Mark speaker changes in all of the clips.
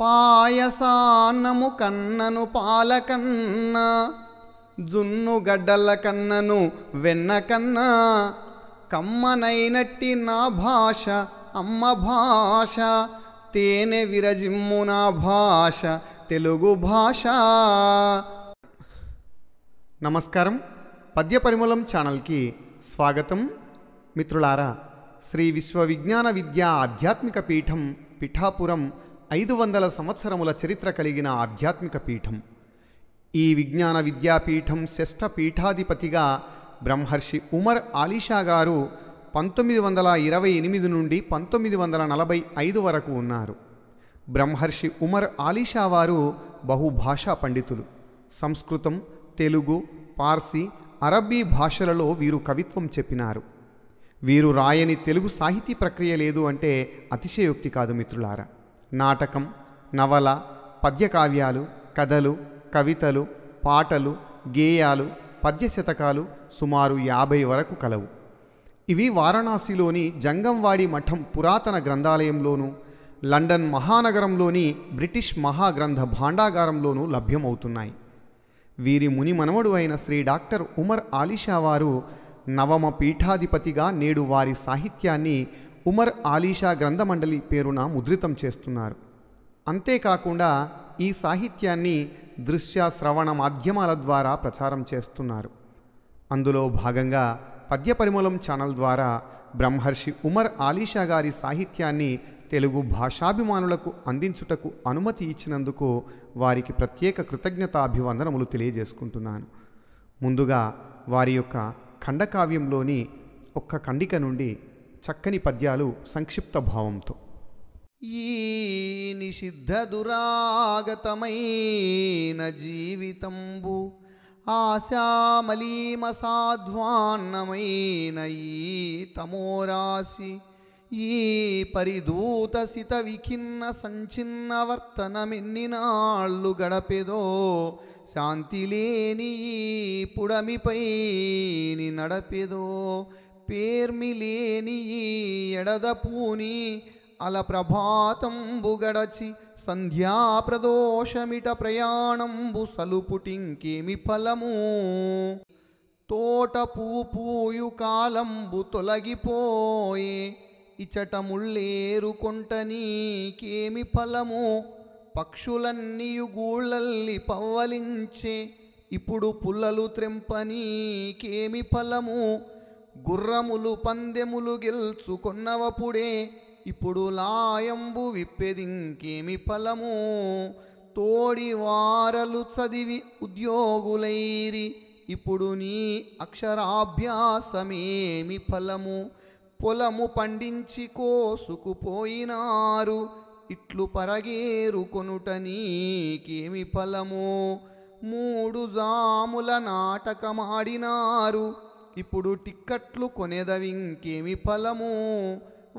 Speaker 1: పాయసాన్నము కన్నను పాలకన్న జున్ను గడ్డల కన్నను వెన్న కన్నా కమ్మనైనట్టి నా భాష అమ్మ భాష తేనె విరజిమ్ము నా భాష తెలుగు భాష నమస్కారం పద్య పరిమళం ఛానల్కి స్వాగతం మిత్రులారా శ్రీ విశ్వవిజ్ఞాన విద్యా ఆధ్యాత్మిక పీఠం పిఠాపురం ఐదు వందల సంవత్సరముల చరిత్ర కలిగిన ఆధ్యాత్మిక పీఠం ఈ విజ్ఞాన విద్యాపీఠం శ్రేష్ఠ పీఠాధిపతిగా బ్రహ్మర్షి ఉమర్ ఆలీషా గారు పంతొమ్మిది వందల ఇరవై ఎనిమిది నుండి పంతొమ్మిది వందల నలభై ఐదు వరకు ఉన్నారు బ్రహ్మర్షి ఉమర్ ఆలీషా వారు బహుభాషా పండితులు సంస్కృతం తెలుగు పార్సీ అరబ్బీ భాషలలో వీరు కవిత్వం చెప్పినారు వీరు రాయని తెలుగు సాహితీ ప్రక్రియ లేదు అంటే అతిశయోక్తి కాదు మిత్రులారా నాటకం నవల పద్యకావ్యాలు కథలు కవితలు పాటలు గేయాలు పద్య శతకాలు సుమారు యాభై వరకు కలవు ఇవి వారణాసిలోని జంగంవాడి మఠం పురాతన గ్రంథాలయంలోనూ లండన్ మహానగరంలోని బ్రిటిష్ మహాగ్రంథ భాండాగారంలోనూ లభ్యమవుతున్నాయి వీరి ముని మనవడు అయిన శ్రీ డాక్టర్ ఉమర్ ఆలిషా వారు నవమ పీఠాధిపతిగా నేడు వారి సాహిత్యాన్ని ఉమర్ ఆలీషా గ్రంథమండలి పేరున ముద్రితం చేస్తున్నారు అంతేకాకుండా ఈ సాహిత్యాన్ని దృశ్య శ్రవణ మాధ్యమాల ద్వారా ప్రచారం చేస్తున్నారు అందులో భాగంగా పద్యపరిమళం ఛానల్ ద్వారా బ్రహ్మర్షి ఉమర్ ఆలీషా గారి సాహిత్యాన్ని తెలుగు భాషాభిమానులకు అందించుటకు అనుమతి ఇచ్చినందుకు వారికి ప్రత్యేక కృతజ్ఞతాభివందనములు తెలియజేసుకుంటున్నాను ముందుగా వారి యొక్క ఖండకావ్యంలోని ఒక్క ఖండిక నుండి చక్కని పద్యాలు సంక్షిప్త భావంతో ఈ నిషిద్ధ దురాగతమైన జీవితంబు ఆశామలీమ సాధ్వాన్నమైన ఈ తమోరాశి ఈ సిత విఖిన్న సంచిన్న నాళ్ళు గడపెదో శాంతి లేని పుడమిపై నడపెదో పేర్మిలేని ఎడదపూని అల ప్రభాతంబు గడచి ప్రయాణం ప్రయాణంబు సలుపుటింకేమి ఫలము తోట పూపూయు కాలంబు తొలగిపోయే ఇచట ముళ్ళేరు కొంట నీకేమి ఫలము పక్షులన్నీయు గూళ్ళల్లి పవ్వలించే ఇప్పుడు పుల్లలు త్రెంపనీకేమి ఫలము గుర్రములు పందెములు గెల్చుకొన్నవపుడే ఇప్పుడు లాయంబు విప్పెదింకేమి ఫలము తోడి వారలు చదివి ఉద్యోగులైరి ఇప్పుడు నీ అక్షరాభ్యాసమేమి ఫలము పొలము పండించి కోసుకుపోయినారు ఇట్లు పరగేరు కొనుట నీకేమి ఫలము మూడు జాముల నాటకమాడినారు ఇప్పుడు టిక్కట్లు కొనేదవి ఇంకేమి ఫలము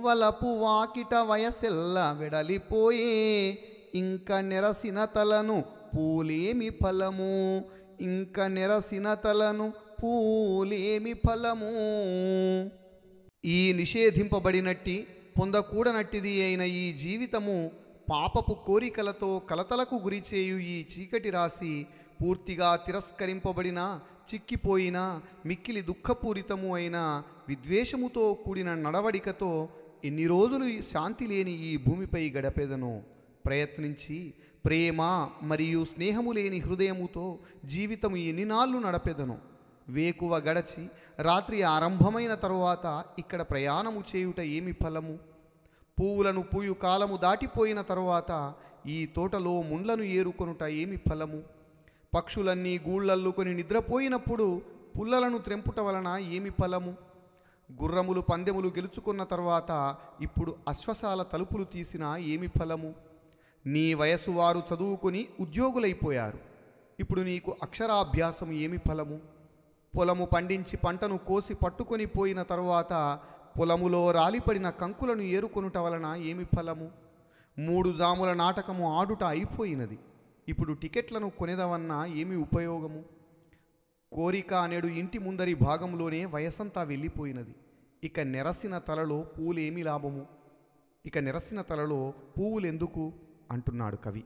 Speaker 1: వలపు వాకిట వయసెల్ల వెడలిపోయే ఇంక నెరసినతలను పూలేమి ఫలము ఇంక నెరసినతలను పూలేమి ఫలము ఈ నిషేధింపబడినట్టి పొందకూడనట్టిది అయిన ఈ జీవితము పాపపు కోరికలతో కలతలకు గురిచేయు ఈ చీకటి రాసి పూర్తిగా తిరస్కరింపబడిన చిక్కిపోయిన మిక్కిలి దుఃఖపూరితము అయిన విద్వేషముతో కూడిన నడవడికతో ఎన్ని రోజులు శాంతి లేని ఈ భూమిపై గడపెదను ప్రయత్నించి ప్రేమ మరియు స్నేహము లేని హృదయముతో జీవితము ఎన్నినాళ్ళు నడపెదను వేకువ గడచి రాత్రి ఆరంభమైన తరువాత ఇక్కడ ప్రయాణము చేయుట ఏమి ఫలము పువ్వులను పూయు కాలము దాటిపోయిన తరువాత ఈ తోటలో ముండ్లను ఏరుకొనుట ఏమి ఫలము పక్షులన్నీ గూళ్ళల్లుకొని నిద్రపోయినప్పుడు పుల్లలను త్రెంపుట వలన ఏమి ఫలము గుర్రములు పందెములు గెలుచుకున్న తర్వాత ఇప్పుడు అశ్వశాల తలుపులు తీసినా ఏమి ఫలము నీ వయసు వారు చదువుకొని ఉద్యోగులైపోయారు ఇప్పుడు నీకు అక్షరాభ్యాసం ఏమి ఫలము పొలము పండించి పంటను కోసి పట్టుకొని పోయిన తరువాత పొలములో రాలిపడిన కంకులను ఏరుకొనుట వలన ఏమి ఫలము మూడు జాముల నాటకము ఆడుట అయిపోయినది ఇప్పుడు టికెట్లను కొనేదవన్నా ఏమి ఉపయోగము కోరిక అనేడు ఇంటి ముందరి భాగంలోనే వయసంతా వెళ్ళిపోయినది ఇక నెరసిన తలలో పూలేమి లాభము ఇక నెరసిన తలలో పువ్వులెందుకు అంటున్నాడు కవి